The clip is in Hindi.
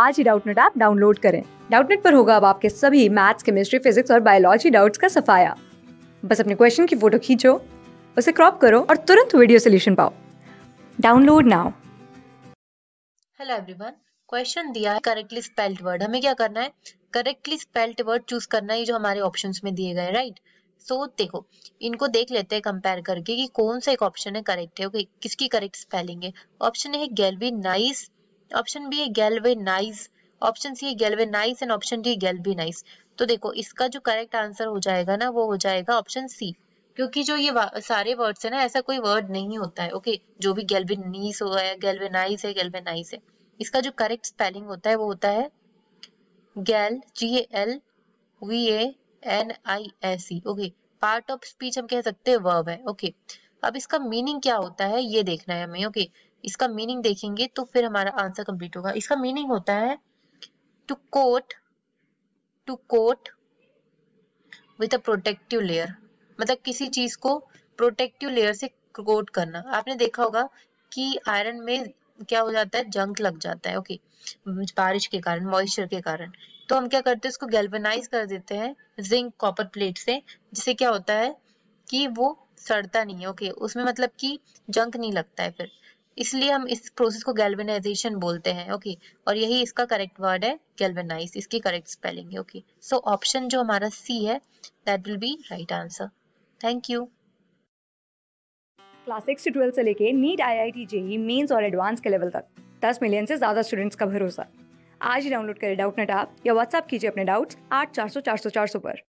आज ही डाउटनेट ऐप डाउनलोड करें डाउटनेट पर होगा अब आपके सभी मैथ्स केमिस्ट्री फिजिक्स और बायोलॉजी डाउट्स का सफाया बस अपने क्वेश्चन की फोटो खींचो उसे क्रॉप करो और तुरंत वीडियो सोल्यूशन पाओ download now hello everyone question दिया है करेक्टली स्पेल्ड वर्ड हमें क्या करना है करेक्टली स्पेल्ड वर्ड चूज करना है जो हमारे ऑप्शंस में दिए गए राइट सो so, देखो इनको देख लेते हैं कंपेयर करके कि कौन सा एक ऑप्शन है करेक्ट है ओके okay, किसकी करेक्ट स्पेलिंग है ऑप्शन है गैलवी नाइस ऑप्शन बी है गैल्वेनाइज ऑप्शन सी है galvanise and option D galvanise तो देखो इसका जो करेक्ट आंसर हो जाएगा ना वो हो जाएगा ऑप्शन सी क्योंकि जो ये सारे वर्ड्स है ना ऐसा कोई वर्ड नहीं होता है ओके जो भी गैल्वेनीस हो है गैल्वेनाइज है गैल्वेनाइज है इसका जो करेक्ट स्पेलिंग होता है वो होता है gal G L V A N I S E okay part of speech हम कह सकते हैं वर्ब है ओके okay. अब इसका मीनिंग क्या होता है ये देखना है हमें ओके okay. इसका मीनिंग देखेंगे तो फिर हमारा आंसर कंप्लीट होगा इसका मीनिंग होता है to coat to coat with a protective layer मतलब किसी चीज को प्रोटेक्टिव लेयर से कोट करना आपने देखा होगा कि आयरन में क्या हो जाता है जंक लग जाता है ओके बारिश के कारण मॉइस्चर के कारण तो हम क्या करते हैं उसको गैल्वेनाइज कर देते हैं जिंक कॉपर प्लेट से जिससे क्या होता है कि वो सड़ता नहीं है ओके उसमें मतलब कि जंक नहीं लगता है फिर इसलिए हम इस प्रोसेस को गैल्वेनाइजेशन बोलते हैं ओके और यही इसका करेक्ट वर्ड है गैल्वेनाइज इसकी करेक्ट स्पेलिंग है ओके सो ऑप्शन जो हमारा सी है that will be right answer thank you class six से ट्वेल्थ से लेके NEET I I T JEE mains और एडवांस के लेवल तक दस मिलियन से ज़्यादा स्टूडेंट्स का भरोसा आज ही डाउनलोड करें डाउट नेट आप या व्हाट्सअप कीजिए अपने डाउट्स आठ चार सौ चार सौ चार सौ पर